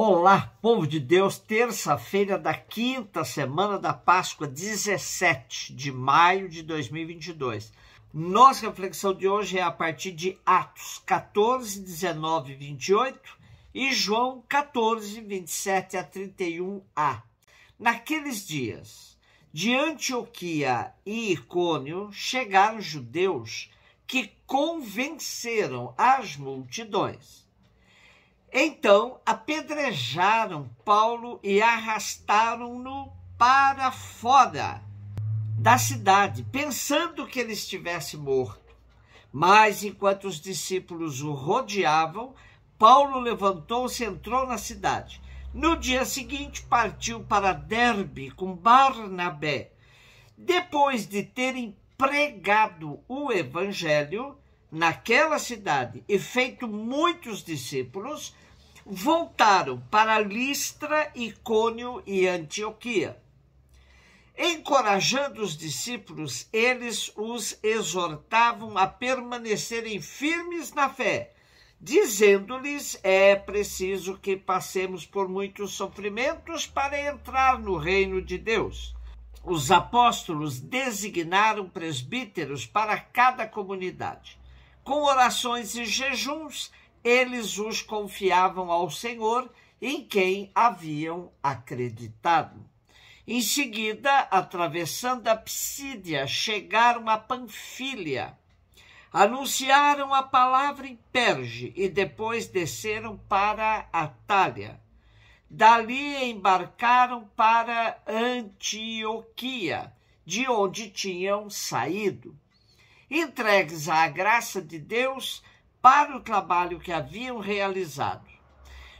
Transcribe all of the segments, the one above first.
Olá, povo de Deus, terça-feira da quinta semana da Páscoa, 17 de maio de 2022. Nossa reflexão de hoje é a partir de Atos 14, 19 e 28 e João 14, 27 a 31a. Naqueles dias, de Antioquia e Icônio chegaram judeus que convenceram as multidões então apedrejaram Paulo e arrastaram-no para fora da cidade, pensando que ele estivesse morto. Mas enquanto os discípulos o rodeavam, Paulo levantou-se e entrou na cidade. No dia seguinte, partiu para Derbe com Barnabé. Depois de terem pregado o evangelho, naquela cidade e feito muitos discípulos, voltaram para Listra, Icônio e Antioquia. Encorajando os discípulos, eles os exortavam a permanecerem firmes na fé, dizendo-lhes: é preciso que passemos por muitos sofrimentos para entrar no reino de Deus. Os apóstolos designaram presbíteros para cada comunidade. Com orações e jejuns, eles os confiavam ao Senhor, em quem haviam acreditado. Em seguida, atravessando a Psídia, chegaram a Panfilha. Anunciaram a palavra em Perge e depois desceram para Atália. Dali embarcaram para Antioquia, de onde tinham saído entregues à graça de Deus para o trabalho que haviam realizado.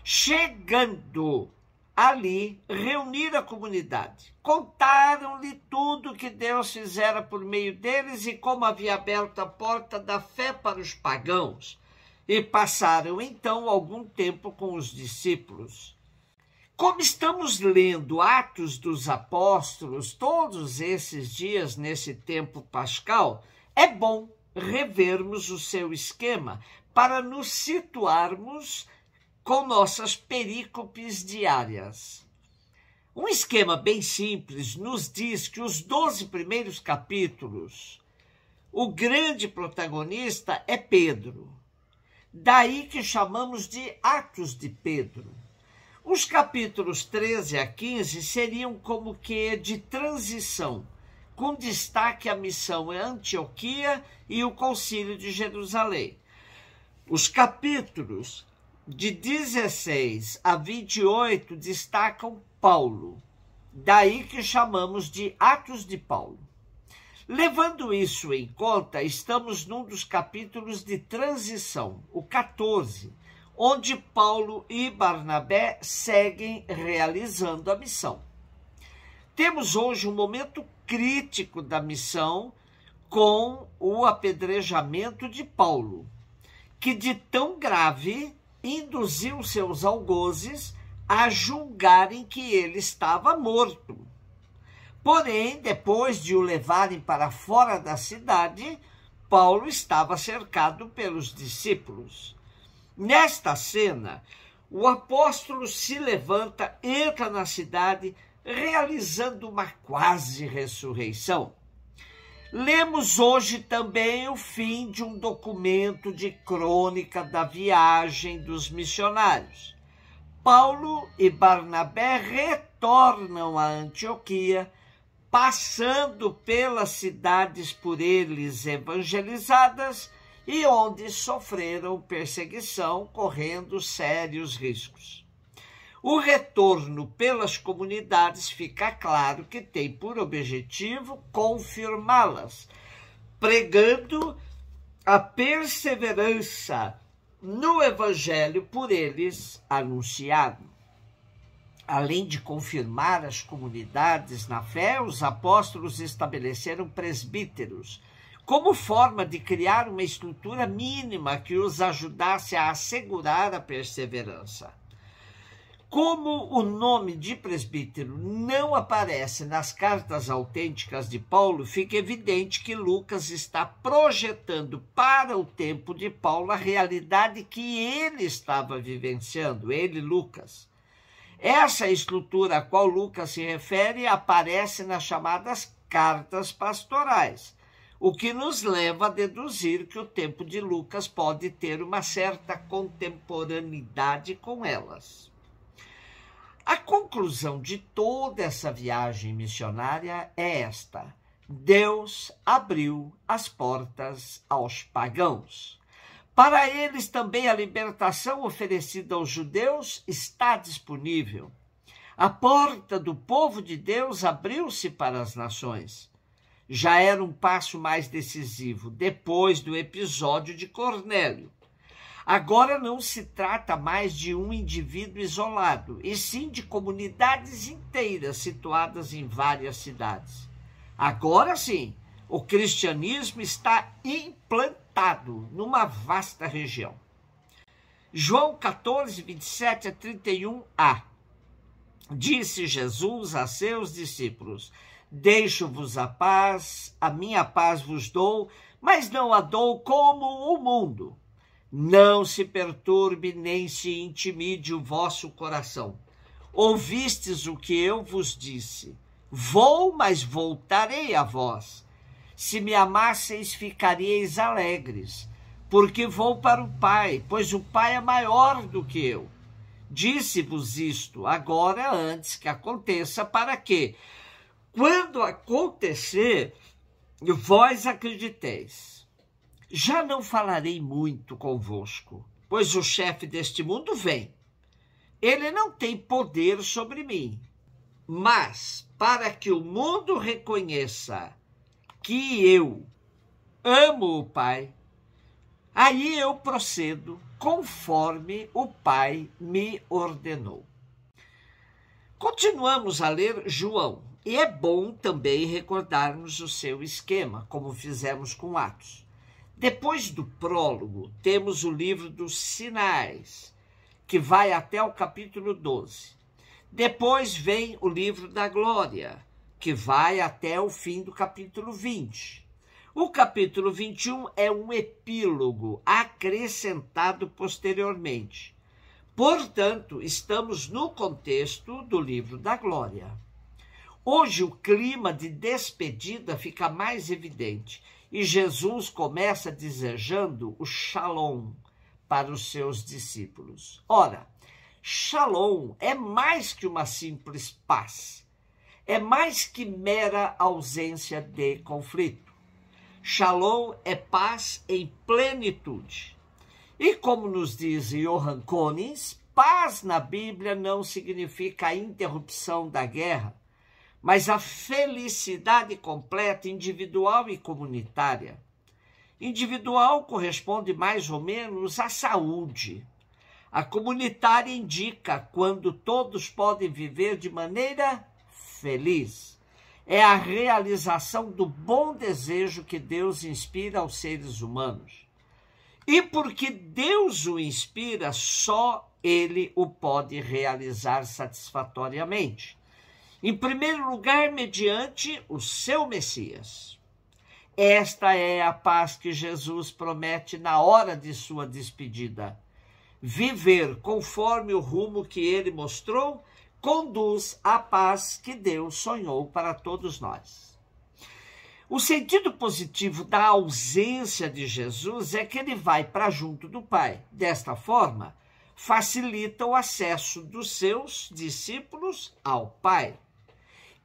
Chegando ali, reunir a comunidade. Contaram-lhe tudo que Deus fizera por meio deles e como havia aberto a porta da fé para os pagãos. E passaram então algum tempo com os discípulos. Como estamos lendo Atos dos Apóstolos todos esses dias nesse tempo pascal, é bom revermos o seu esquema para nos situarmos com nossas perícopes diárias. Um esquema bem simples nos diz que os 12 primeiros capítulos, o grande protagonista é Pedro. Daí que chamamos de Atos de Pedro. Os capítulos 13 a 15 seriam como que de transição com destaque a missão em Antioquia e o Concílio de Jerusalém. Os capítulos de 16 a 28 destacam Paulo, daí que chamamos de Atos de Paulo. Levando isso em conta, estamos num dos capítulos de transição, o 14, onde Paulo e Barnabé seguem realizando a missão. Temos hoje um momento crítico da missão com o apedrejamento de Paulo, que de tão grave induziu seus algozes a julgarem que ele estava morto. Porém, depois de o levarem para fora da cidade, Paulo estava cercado pelos discípulos. Nesta cena, o apóstolo se levanta, entra na cidade, realizando uma quase ressurreição. Lemos hoje também o fim de um documento de crônica da viagem dos missionários. Paulo e Barnabé retornam a Antioquia, passando pelas cidades por eles evangelizadas e onde sofreram perseguição, correndo sérios riscos. O retorno pelas comunidades fica claro que tem por objetivo confirmá-las, pregando a perseverança no evangelho por eles anunciado. Além de confirmar as comunidades na fé, os apóstolos estabeleceram presbíteros como forma de criar uma estrutura mínima que os ajudasse a assegurar a perseverança. Como o nome de presbítero não aparece nas cartas autênticas de Paulo, fica evidente que Lucas está projetando para o tempo de Paulo a realidade que ele estava vivenciando, ele, Lucas. Essa estrutura a qual Lucas se refere aparece nas chamadas cartas pastorais, o que nos leva a deduzir que o tempo de Lucas pode ter uma certa contemporaneidade com elas. A conclusão de toda essa viagem missionária é esta: Deus abriu as portas aos pagãos. Para eles também a libertação oferecida aos judeus está disponível. A porta do povo de Deus abriu-se para as nações. Já era um passo mais decisivo depois do episódio de Cornélio. Agora não se trata mais de um indivíduo isolado, e sim de comunidades inteiras situadas em várias cidades. Agora sim, o cristianismo está implantado numa vasta região. João 14, 27 a 31a. Disse Jesus a seus discípulos: Deixo-vos a paz, a minha paz vos dou, mas não a dou como o mundo. Não se perturbe nem se intimide o vosso coração. Ouvistes o que eu vos disse. Vou, mas voltarei a vós. Se me amasseis, ficaríeis alegres, porque vou para o Pai, pois o Pai é maior do que eu. Disse-vos isto agora antes que aconteça, para que, quando acontecer, vós acrediteis. Já não falarei muito convosco, pois o chefe deste mundo vem. Ele não tem poder sobre mim. Mas, para que o mundo reconheça que eu amo o Pai, aí eu procedo conforme o Pai me ordenou. Continuamos a ler João, e é bom também recordarmos o seu esquema, como fizemos com Atos. Depois do prólogo, temos o livro dos sinais, que vai até o capítulo 12. Depois vem o livro da glória, que vai até o fim do capítulo 20. O capítulo 21 é um epílogo acrescentado posteriormente. Portanto, estamos no contexto do livro da glória. Hoje o clima de despedida fica mais evidente e Jesus começa desejando o shalom para os seus discípulos. Ora, shalom é mais que uma simples paz, é mais que mera ausência de conflito. Shalom é paz em plenitude. E como nos diz Johan Konings, paz na Bíblia não significa a interrupção da guerra, mas a felicidade completa, individual e comunitária. Individual corresponde mais ou menos à saúde. A comunitária indica quando todos podem viver de maneira feliz. É a realização do bom desejo que Deus inspira aos seres humanos. E porque Deus o inspira, só ele o pode realizar satisfatoriamente. Em primeiro lugar, mediante o seu Messias. Esta é a paz que Jesus promete na hora de sua despedida. Viver conforme o rumo que ele mostrou conduz à paz que Deus sonhou para todos nós. O sentido positivo da ausência de Jesus é que ele vai para junto do Pai. Desta forma, facilita o acesso dos seus discípulos ao Pai.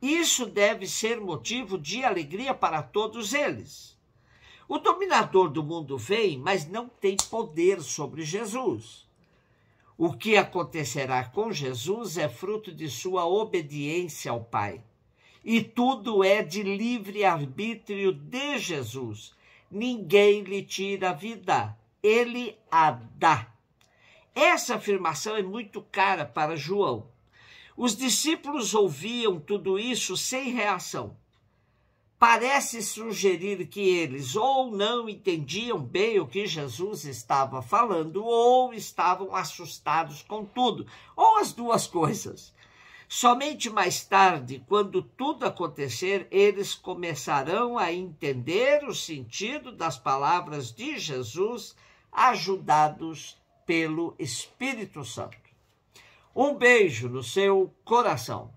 Isso deve ser motivo de alegria para todos eles. O dominador do mundo vem, mas não tem poder sobre Jesus. O que acontecerá com Jesus é fruto de sua obediência ao Pai. E tudo é de livre arbítrio de Jesus. Ninguém lhe tira a vida, ele a dá. Essa afirmação é muito cara para João. Os discípulos ouviam tudo isso sem reação. Parece sugerir que eles ou não entendiam bem o que Jesus estava falando, ou estavam assustados com tudo, ou as duas coisas. Somente mais tarde, quando tudo acontecer, eles começarão a entender o sentido das palavras de Jesus, ajudados pelo Espírito Santo. Um beijo no seu coração.